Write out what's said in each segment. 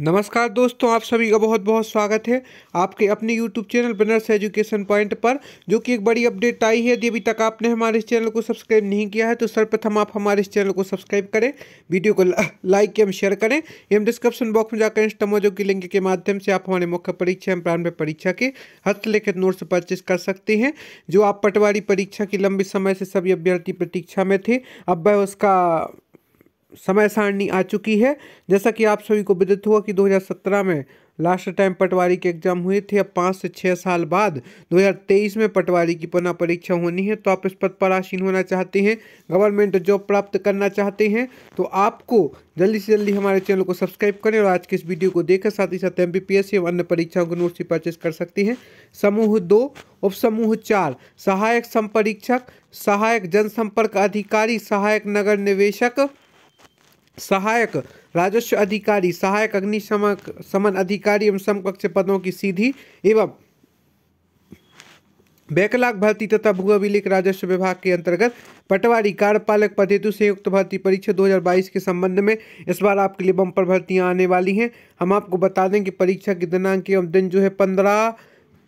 नमस्कार दोस्तों आप सभी का बहुत बहुत स्वागत है आपके अपने YouTube channel banners education point पर जो कि एक बड़ी अपडेट आई है यदि अभी तक आपने हमारे इस चैनल को सब्सक्राइब नहीं किया है तो सर्वप्रथम आप हमारे इस चैनल को सब्सक्राइब करें वीडियो को लाइक एवं शेयर करें एवं डिस्क्रिप्शन बॉक्स में जाकर इंस्टामोजो की लिंक के माध्यम से आप हमारे मुख्य परीक्षा एवं प्रारंभिक परीक्षा के हस्तलिखित नोट्स परचेज कर सकते हैं जो आप पटवारी परीक्षा की लंबे समय से सभी अभ्यर्थी प्रतीक्षा में थे अब वह उसका समय सारणी आ चुकी है जैसा कि आप सभी को विदित हुआ कि 2017 में लास्ट टाइम पटवारी के एग्जाम हुए थे अब पाँच से छः साल बाद 2023 में पटवारी की पुनः परीक्षा होनी है तो आप इस पद पर आसीन होना चाहते हैं गवर्नमेंट जॉब प्राप्त करना चाहते हैं तो आपको जल्दी से जल्दी हमारे चैनल को सब्सक्राइब करें और आज के इस वीडियो को देखकर साथ ही साथ एम बी एवं अन्य परीक्षाओं की नोट्स परचेज कर सकते हैं समूह दो उप समूह चार सहायक संपरीक्षक सहायक जनसंपर्क अधिकारी सहायक नगर निवेशक सहायक राजस्व अधिकारी सहायक अग्निशमक समन अधिकारी एवं समकक्ष पदों की सीधी एवं बैकलाग भर्ती तथा भू अभिलेख राजस्व विभाग के अंतर्गत पटवारी कार्यपालक पद हेतु संयुक्त भर्ती परीक्षा 2022 के संबंध में इस बार आपके लिए बम्पर भर्तियां आने वाली हैं हम आपको बता दें कि परीक्षा की दिनांक एवं दिन जो है पंद्रह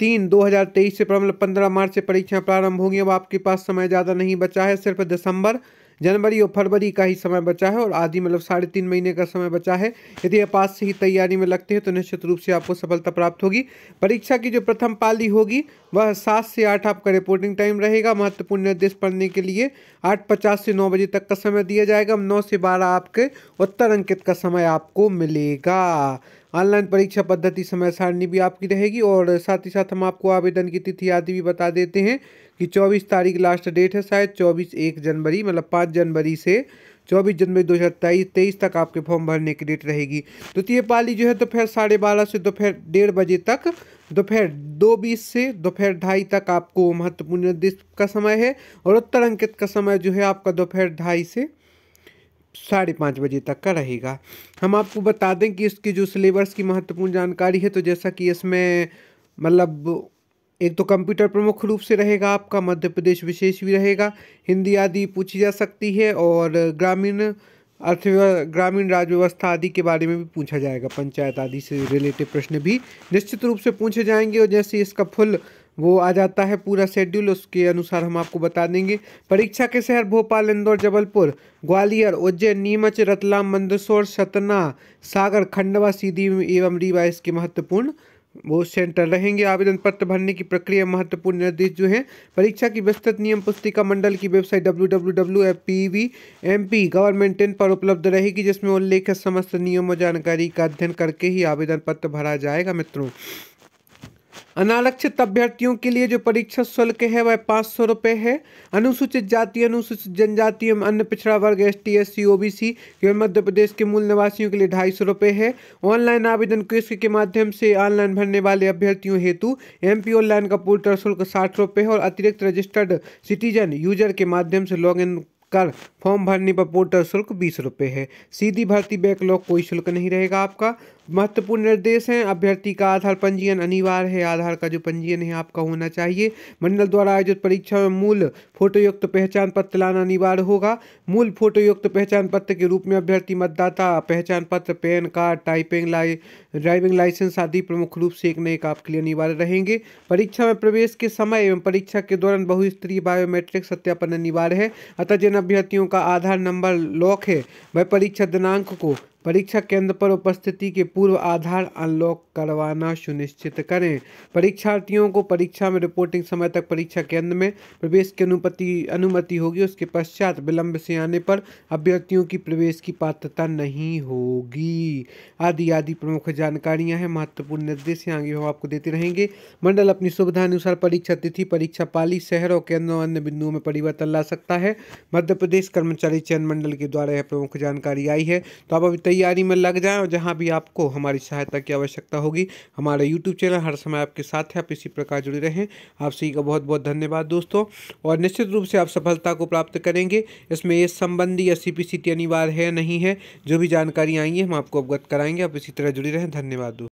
तीन दो हज़ार तेईस से मतलब पंद्रह मार्च से परीक्षाएं प्रारंभ होंगी अब आपके पास समय ज़्यादा नहीं बचा है सिर्फ दिसंबर जनवरी और फरवरी का ही समय बचा है और आदि मतलब साढ़े तीन महीने का समय बचा है यदि आप आज से ही तैयारी में लगते हैं तो निश्चित रूप से आपको सफलता प्राप्त होगी परीक्षा की जो प्रथम पाली होगी वह सात से आठ आपका रिपोर्टिंग टाइम रहेगा महत्वपूर्ण निर्देश पढ़ने के लिए आठ पचास से नौ बजे तक का समय दिया जाएगा नौ से बारह आपके उत्तर अंकित का समय आपको मिलेगा ऑनलाइन परीक्षा पद्धति समय सारणी भी आपकी रहेगी और साथ ही साथ हम आपको आवेदन की तिथि आदि भी बता देते हैं कि 24 तारीख लास्ट डेट है शायद 24 एक जनवरी मतलब 5 जनवरी से 24 जनवरी दो हज़ार तेईस तक आपके फॉर्म भरने की डेट रहेगी तो ये पाली जो है दोपहर साढ़े बारह से दोपहर डेढ़ बजे तक दोपहर दो बीस से दोपहर ढाई तक आपको महत्वपूर्ण निर्देश का समय है और उत्तर अंकित का समय जो है आपका दोपहर ढाई से साढ़े पाँच बजे तक का रहेगा हम आपको बता दें कि इसकी जो सिलेबस की महत्वपूर्ण जानकारी है तो जैसा कि इसमें मतलब एक तो कंप्यूटर प्रमुख रूप से रहेगा आपका मध्य प्रदेश विशेष भी रहेगा हिंदी आदि पूछी जा सकती है और ग्रामीण अर्थव्यव ग्रामीण राजव्यवस्था आदि के बारे में भी पूछा जाएगा पंचायत आदि से रिलेटेड प्रश्न भी निश्चित रूप से पूछे जाएंगे और जैसे इसका फुल वो आ जाता है पूरा शेड्यूल उसके अनुसार हम आपको बता देंगे परीक्षा के शहर भोपाल इंदौर जबलपुर ग्वालियर उज्जैन नीमच रतलाम मंदसौर सतना सागर खंडवा सीधी एवं रीवा इसके महत्वपूर्ण वो सेंटर रहेंगे आवेदन पत्र भरने की प्रक्रिया महत्वपूर्ण निर्देश जो है परीक्षा की विस्तृत नियम पुस्तिका मंडल की website W W W F P V M P government in पर उपलब्ध रहेगी जिसमें उल्लेखित समस्त नियमों जानकारी का अध्ययन करके ही आवेदन पत्र भरा जाएगा मित्रों अनारक्षित अभ्यर्थियों के लिए जो परीक्षा शुल्क है वह पाँच सौ रुपये है अनुसूचित जाति अनुसूचित जनजाति एवं अन्य पिछड़ा वर्ग S T S C O B C एवं मध्य प्रदेश के मूल निवासियों के लिए ढाई सौ रुपये है ऑनलाइन आवेदन क्विस्क के माध्यम से ऑनलाइन भरने वाले अभ्यर्थियों हेतु एम पी ऑनलाइन का पोर्टल शुल्क साठ रुपये है और अतिरिक्त रजिस्टर्ड सिटीजन यूजर के माध्यम से लॉग इन कर फॉर्म भरने पर पोर्टल शुल्क बीस रुपये है सीधी भर्ती बैकलॉग कोई शुल्क नहीं रहेगा आपका महत्वपूर्ण निर्देश हैं अभ्यर्थी का आधार पंजीयन अनिवार्य है आधार का जो पंजीयन है आपका होना चाहिए मंडल द्वारा आयोजित परीक्षा में मूल फोटोयुक्त पहचान पत्र लाना अनिवार्य होगा मूल फोटोयुक्त पहचान पत्र के रूप में अभ्यर्थी मतदाता पहचान पत्र पैन कार्ड टाइपिंग लाइ ड्राइविंग लाइसेंस आदि प्रमुख रूप से एक नए एक आपके लिए अनिवार्य रहेंगे परीक्षा में प्रवेश के समय एवं परीक्षा के दौरान बहुस्तरीय बायोमेट्रिक सत्यापन अनिवार्य है अतः जिन अभ्यर्थियों का आधार नंबर लॉक है वह परीक्षा दिनांक को परीक्षा केंद्र पर उपस्थिति के पूर्व आधार अनलॉक करवाना सुनिश्चित करें परीक्षार्थियों को परीक्षा में रिपोर्टिंग समय तक परीक्षा केंद्र में प्रवेश की अनुमति अनुमति होगी उसके पश्चात विलंब से आने पर अभ्यर्थियों की प्रवेश की पात्रता नहीं होगी आदि आदि प्रमुख जानकारियां हैं महत्वपूर्ण निर्देश आगे हम आपको देते रहेंगे मंडल अपनी सुविधा अनुसार परीक्षा तिथि परीक्षा पाली शहर और केंद्र और अन्य बिंदुओं में परिवर्तन ला सकता है मध्य प्रदेश कर्मचारी चयन मंडल के द्वारा यह प्रमुख जानकारी आई है तो अब अभी तैयारी में लग जाएं और जहां भी आपको हमारी सहायता की आवश्यकता होगी हमारा यूट्यूब चैनल हर समय आपके साथ है आप इसी प्रकार जुड़े रहें आप सभी का बहुत बहुत धन्यवाद दोस्तों और निश्चित रूप से आप सफलता को प्राप्त करेंगे इसमें ये संबंधी या सी पी अनिवार्य है नहीं है जो भी जानकारी आएंगी हम आपको अवगत कराएंगे आप इसी तरह जुड़ी रहें धन्यवाद दोस्तों